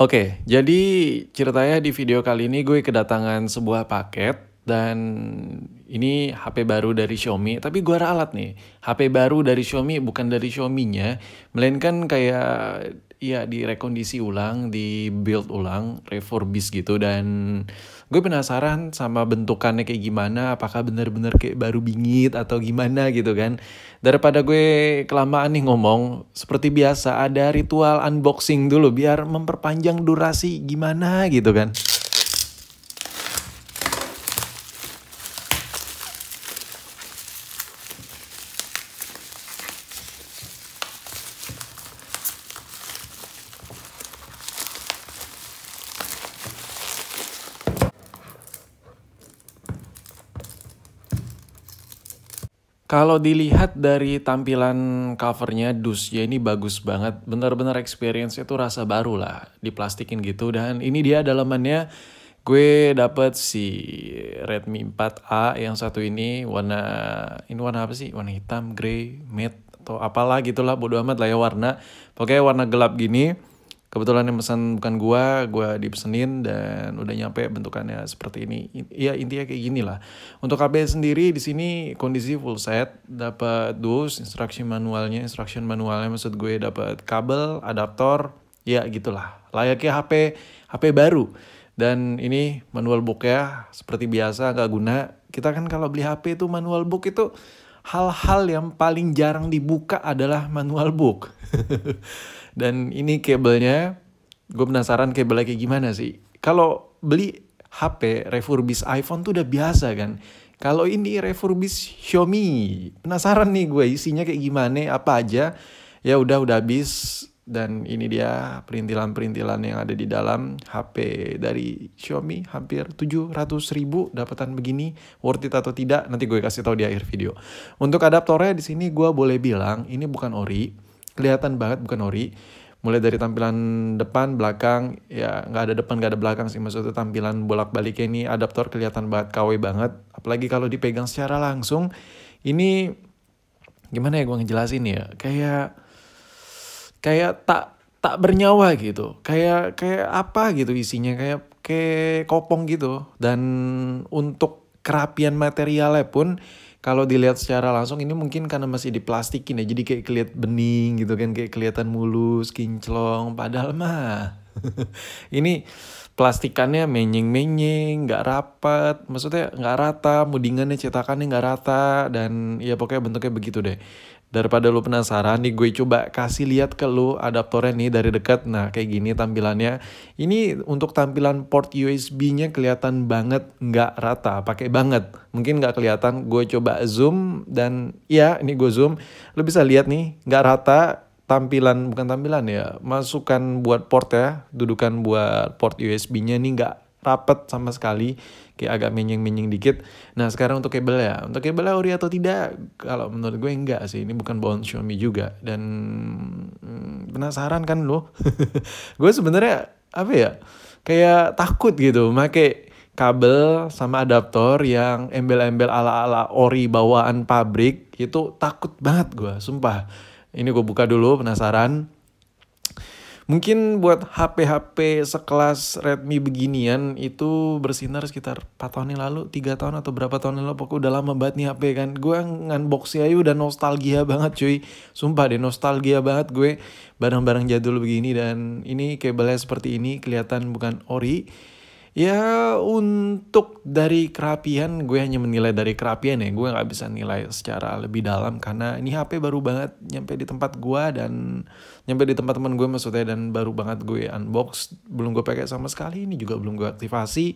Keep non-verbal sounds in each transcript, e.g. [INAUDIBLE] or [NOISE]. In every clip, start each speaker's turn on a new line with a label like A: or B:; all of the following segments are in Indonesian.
A: Oke, jadi ceritanya di video kali ini gue kedatangan sebuah paket dan ini HP baru dari Xiaomi, tapi gue ralat nih. HP baru dari Xiaomi bukan dari Xiaomi-nya, melainkan kayak Iya, direkondisi ulang, di build ulang, refurbish gitu dan gue penasaran sama bentukannya kayak gimana, apakah bener-bener kayak baru bingit atau gimana gitu kan. Daripada gue kelamaan nih ngomong, seperti biasa ada ritual unboxing dulu biar memperpanjang durasi gimana gitu kan. Kalau dilihat dari tampilan covernya Dus, ya ini bagus banget. Bener-bener experience itu rasa baru lah. Diplastikin gitu. Dan ini dia dalamannya gue dapet si Redmi 4A yang satu ini warna ini warna apa sih warna hitam grey matte atau apalah gitulah bodo amat lah ya warna pokoknya warna gelap gini kebetulan yang pesan bukan gua gua dipesenin dan udah nyampe bentukannya seperti ini Iya intinya kayak gini lah untuk KB sendiri di sini kondisi full set dapat dus instruction manualnya instruction manualnya maksud gue dapat kabel adaptor ya gitulah layaknya HP HP baru dan ini manual book ya seperti biasa nggak guna kita kan kalau beli HP itu manual book itu hal-hal yang paling jarang dibuka adalah manual book [LAUGHS] Dan ini kabelnya, gue penasaran kabelnya kayak gimana sih. Kalau beli HP refurbish iPhone tuh udah biasa kan. Kalau ini refurbish Xiaomi, penasaran nih gue isinya kayak gimana, apa aja. Ya udah udah habis dan ini dia perintilan-perintilan yang ada di dalam HP dari Xiaomi hampir 700 ribu dapatan begini worth it atau tidak nanti gue kasih tahu di akhir video untuk adaptornya di sini gue boleh bilang ini bukan ori kelihatan banget bukan ori mulai dari tampilan depan belakang ya nggak ada depan nggak ada belakang sih maksudnya tampilan bolak baliknya ini adaptor kelihatan banget KW banget apalagi kalau dipegang secara langsung ini gimana ya gue ngejelasin ya kayak kayak tak tak bernyawa gitu kayak kayak apa gitu isinya kayak kayak kopong gitu dan untuk kerapian materialnya pun kalau dilihat secara langsung ini mungkin karena masih diplastikin ya jadi kayak kelihatan bening gitu kan kayak kelihatan mulus kinclong padahal mah [LAUGHS] ini plastikannya menying-menying, nggak rapat, maksudnya nggak rata, mudingannya cetakannya nggak rata, dan ya pokoknya bentuknya begitu deh. Daripada lu penasaran, nih gue coba kasih lihat ke lu adaptornya nih dari dekat. Nah, kayak gini tampilannya. Ini untuk tampilan port USB-nya kelihatan banget nggak rata, pakai banget. Mungkin nggak kelihatan, gue coba zoom dan ya ini gue zoom. Lu bisa lihat nih, nggak rata, tampilan bukan tampilan ya masukan buat port ya dudukan buat port USB-nya ini nggak rapet sama sekali kayak agak menying-menying dikit nah sekarang untuk kabel ya untuk kabel ori atau tidak kalau menurut gue enggak sih ini bukan bawaan Xiaomi juga dan hmm, penasaran kan lo [LAUGHS] gue sebenarnya apa ya kayak takut gitu make kabel sama adaptor yang embel-embel ala-ala ori bawaan pabrik itu takut banget gue sumpah ini gue buka dulu penasaran. Mungkin buat HP-HP sekelas Redmi beginian itu bersinar sekitar 4 tahun yang lalu, 3 tahun atau berapa tahun yang lalu, pokoknya udah lama banget nih HP kan. Gue ngunboxing aja udah nostalgia banget cuy. Sumpah deh nostalgia banget gue barang-barang jadul begini dan ini kabelnya seperti ini kelihatan bukan ori Ya untuk dari kerapian gue hanya menilai dari kerapian ya. Gue nggak bisa nilai secara lebih dalam karena ini HP baru banget nyampe di tempat gue dan nyampe di tempat teman gue maksudnya dan baru banget gue unbox. Belum gue pakai sama sekali ini juga belum gue aktifasi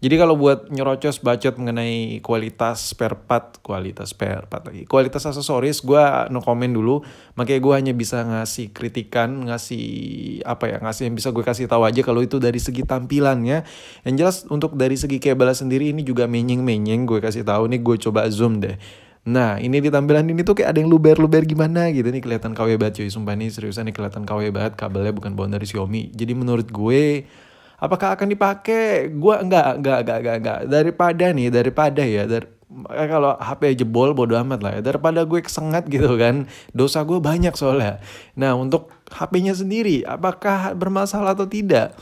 A: jadi kalau buat nyerocos bacot mengenai kualitas spare part, kualitas spare part lagi, kualitas aksesoris gue no comment dulu. Makanya gue hanya bisa ngasih kritikan, ngasih apa ya, ngasih yang bisa gue kasih tahu aja kalau itu dari segi tampilannya. Yang jelas untuk dari segi kabel sendiri ini juga menying menying. gue kasih tahu nih gue coba zoom deh. Nah ini di tampilan ini tuh kayak ada yang luber-luber gimana gitu nih kelihatan KW banget cuy Sumpah nih seriusan nih kelihatan KW banget kabelnya bukan bawaan dari Xiaomi Jadi menurut gue apakah akan dipakai Gua enggak enggak enggak enggak enggak daripada nih daripada ya dari eh, kalau HP jebol bodo amat lah ya. daripada gue kesengat gitu kan dosa gue banyak soalnya nah untuk HP-nya sendiri apakah bermasalah atau tidak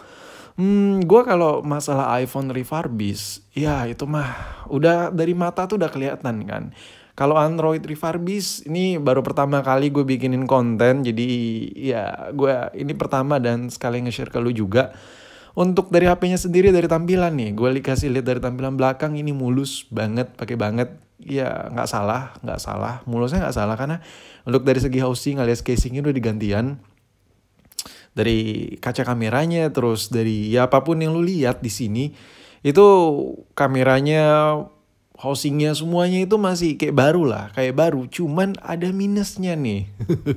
A: Hmm, gue kalau masalah iPhone refurbish, ya itu mah udah dari mata tuh udah kelihatan kan. Kalau Android refurbish ini baru pertama kali gue bikinin konten jadi ya gue ini pertama dan sekali nge-share ke lu juga. Untuk dari HP-nya sendiri dari tampilan nih, gue dikasih lihat dari tampilan belakang ini mulus banget, pakai banget. Ya nggak salah, nggak salah, mulusnya nggak salah karena untuk dari segi housing alias casingnya udah digantian dari kaca kameranya terus dari ya apapun yang lu lihat di sini itu kameranya housingnya semuanya itu masih kayak baru lah kayak baru cuman ada minusnya nih [LAUGHS]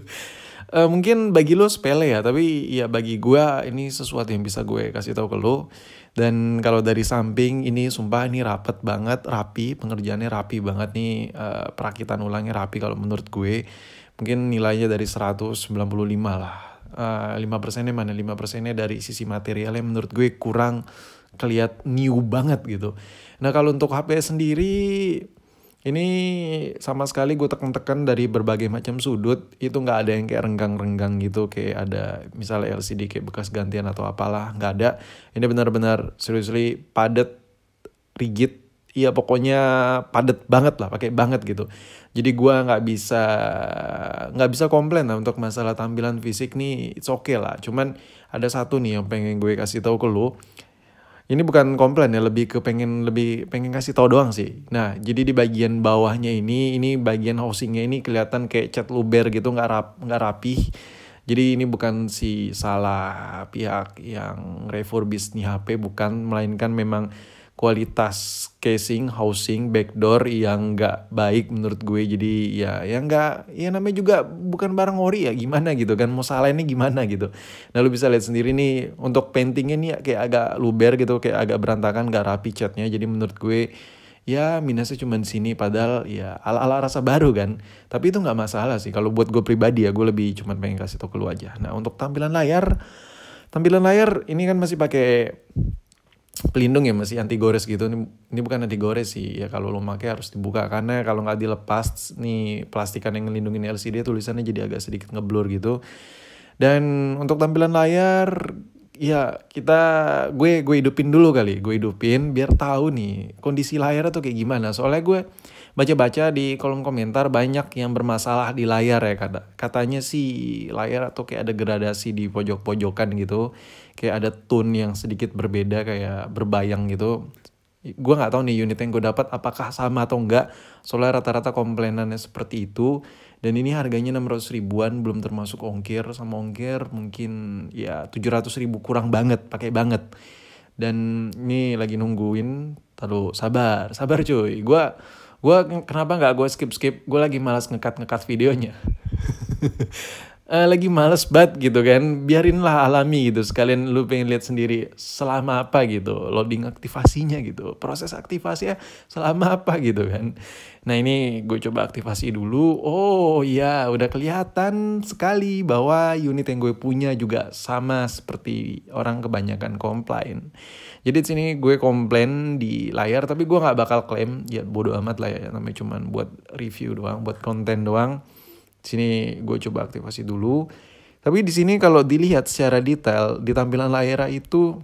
A: Eh, mungkin bagi lo sepele ya tapi ya bagi gue ini sesuatu yang bisa gue kasih tahu ke lo dan kalau dari samping ini sumpah ini rapet banget rapi pengerjaannya rapi banget nih uh, perakitan ulangnya rapi kalau menurut gue mungkin nilainya dari 195 lah eh, lima uh, persennya mana lima persennya dari sisi materialnya menurut gue kurang keliat new banget gitu. Nah kalau untuk HP sendiri ini sama sekali gue tekan-tekan dari berbagai macam sudut. Itu nggak ada yang kayak renggang-renggang gitu. Kayak ada misalnya LCD kayak bekas gantian atau apalah. Nggak ada. Ini benar-benar seriously padat, rigid. Iya pokoknya padat banget lah. Pakai banget gitu. Jadi gue nggak bisa nggak bisa komplain lah untuk masalah tampilan fisik nih. It's okay lah. Cuman ada satu nih yang pengen gue kasih tahu ke lo ini bukan komplain ya lebih ke pengen lebih pengen kasih tau doang sih nah jadi di bagian bawahnya ini ini bagian housingnya ini kelihatan kayak cat luber gitu nggak rap nggak rapih jadi ini bukan si salah pihak yang refurbish nih HP bukan melainkan memang kualitas casing, housing, backdoor yang nggak baik menurut gue. Jadi ya yang nggak ya namanya juga bukan barang ori ya gimana gitu kan. Mau salah ini gimana gitu. Nah lu bisa lihat sendiri nih untuk paintingnya nih ya, kayak agak luber gitu. Kayak agak berantakan gak rapi catnya. Jadi menurut gue ya minusnya cuma sini padahal ya ala-ala rasa baru kan tapi itu nggak masalah sih kalau buat gue pribadi ya gue lebih cuma pengen kasih tau lu aja nah untuk tampilan layar tampilan layar ini kan masih pakai pelindung ya masih anti gores gitu ini, ini bukan anti gores sih ya kalau lo pakai harus dibuka karena kalau nggak dilepas nih plastikan yang melindungi LCD tulisannya jadi agak sedikit ngeblur gitu dan untuk tampilan layar Iya, kita gue gue hidupin dulu kali, gue hidupin biar tahu nih kondisi layar tuh kayak gimana. Soalnya gue baca-baca di kolom komentar banyak yang bermasalah di layar ya kata. Katanya sih layar tuh kayak ada gradasi di pojok-pojokan gitu. Kayak ada tone yang sedikit berbeda kayak berbayang gitu. Gue nggak tahu nih unit yang gue dapat apakah sama atau enggak. Soalnya rata-rata komplainannya seperti itu dan ini harganya 600 ribuan belum termasuk ongkir sama ongkir mungkin ya 700 ribu kurang banget pakai banget dan ini lagi nungguin terlalu sabar sabar cuy gue gue kenapa nggak gue skip skip gue lagi malas ngekat ngekat videonya [LAUGHS] uh, lagi males banget gitu kan biarinlah alami gitu sekalian lu pengen lihat sendiri selama apa gitu loading aktivasinya gitu proses aktivasinya selama apa gitu kan nah ini gue coba aktivasi dulu oh iya udah kelihatan sekali bahwa unit yang gue punya juga sama seperti orang kebanyakan komplain jadi sini gue komplain di layar tapi gue nggak bakal klaim ya bodoh amat lah ya namanya cuman buat review doang buat konten doang sini gue coba aktivasi dulu. Tapi di sini kalau dilihat secara detail di tampilan layar itu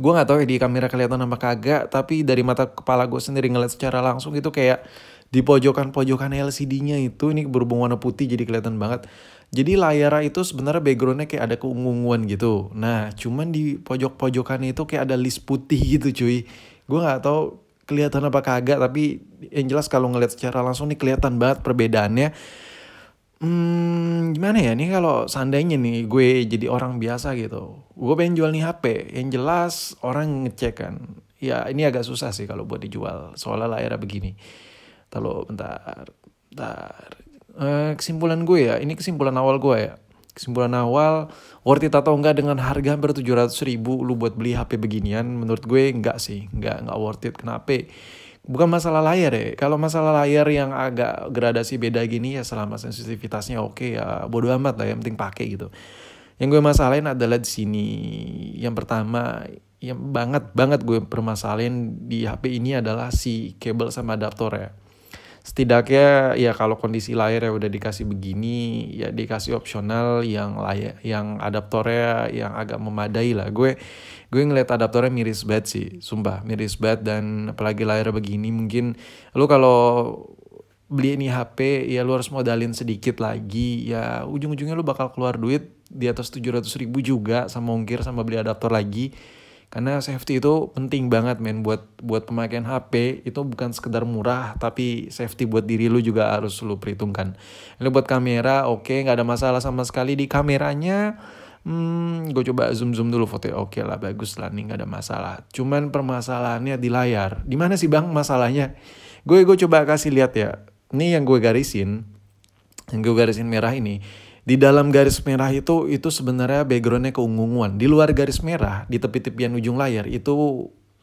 A: gue nggak tahu ya di kamera kelihatan apa kagak tapi dari mata kepala gue sendiri ngeliat secara langsung itu kayak di pojokan-pojokan LCD-nya itu ini berhubung warna putih jadi kelihatan banget jadi layar itu sebenarnya backgroundnya kayak ada keunguan gitu nah cuman di pojok-pojokan itu kayak ada list putih [LAUGHS] gitu cuy gue nggak tahu kelihatan apa kagak tapi yang jelas kalau ngeliat secara langsung nih kelihatan banget perbedaannya hmm, gimana ya nih kalau seandainya nih gue jadi orang biasa gitu. Gue pengen jual nih HP, yang jelas orang ngecek kan. Ya ini agak susah sih kalau buat dijual, soalnya lah era begini. Kalau bentar, bentar. Uh, kesimpulan gue ya, ini kesimpulan awal gue ya. Kesimpulan awal, worth it atau enggak dengan harga hampir 700 ribu lu buat beli HP beginian, menurut gue enggak sih, enggak, enggak worth it. Kenapa? bukan masalah layar ya kalau masalah layar yang agak gradasi beda gini ya selama sensitivitasnya oke ya bodo amat lah yang penting pakai gitu yang gue masalahin adalah di sini yang pertama yang banget banget gue permasalahin di HP ini adalah si kabel sama adaptor ya setidaknya ya kalau kondisi layar ya udah dikasih begini ya dikasih opsional yang layar yang adaptornya yang agak memadai lah gue gue ngeliat adaptornya miris banget sih sumpah miris banget dan apalagi layar begini mungkin lu kalau beli ini HP ya lu harus modalin sedikit lagi ya ujung-ujungnya lu bakal keluar duit di atas 700 ribu juga sama ongkir sama beli adaptor lagi karena safety itu penting banget men buat buat pemakaian HP itu bukan sekedar murah tapi safety buat diri lu juga harus lu perhitungkan. Ini buat kamera oke okay, nggak ada masalah sama sekali di kameranya hmm, gue coba zoom zoom dulu foto ya. oke okay lah bagus lah nih nggak ada masalah cuman permasalahannya di layar di mana sih bang masalahnya gue gue coba kasih lihat ya ini yang gue garisin yang gue garisin merah ini di dalam garis merah itu itu sebenarnya backgroundnya keunguan di luar garis merah di tepi-tepian ujung layar itu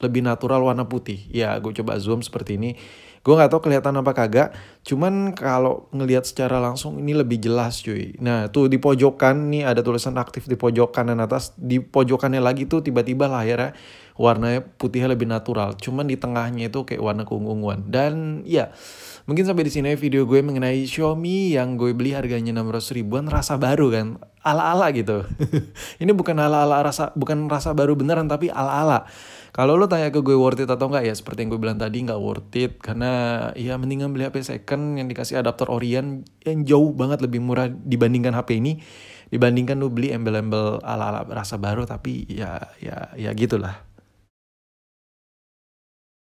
A: lebih natural warna putih ya gue coba zoom seperti ini Gue nggak tahu kelihatan apa kagak, cuman kalau ngelihat secara langsung ini lebih jelas cuy. Nah tuh di pojokan nih ada tulisan aktif di pojok kanan atas, di pojokannya lagi tuh tiba-tiba lah layarnya warnanya putihnya lebih natural. Cuman di tengahnya itu kayak warna keunguan. Dan ya, mungkin sampai di sini video gue mengenai Xiaomi yang gue beli harganya enam ratus ribuan rasa baru kan. Ala-ala gitu. [LAUGHS] Ini bukan ala-ala rasa bukan rasa baru beneran tapi ala-ala. Kalau lo tanya ke gue worth it atau enggak ya seperti yang gue bilang tadi nggak worth it karena ya mendingan beli HP second yang dikasih adaptor Orion yang jauh banget lebih murah dibandingkan HP ini dibandingkan lo beli embel-embel ala-ala rasa baru tapi ya ya ya gitulah.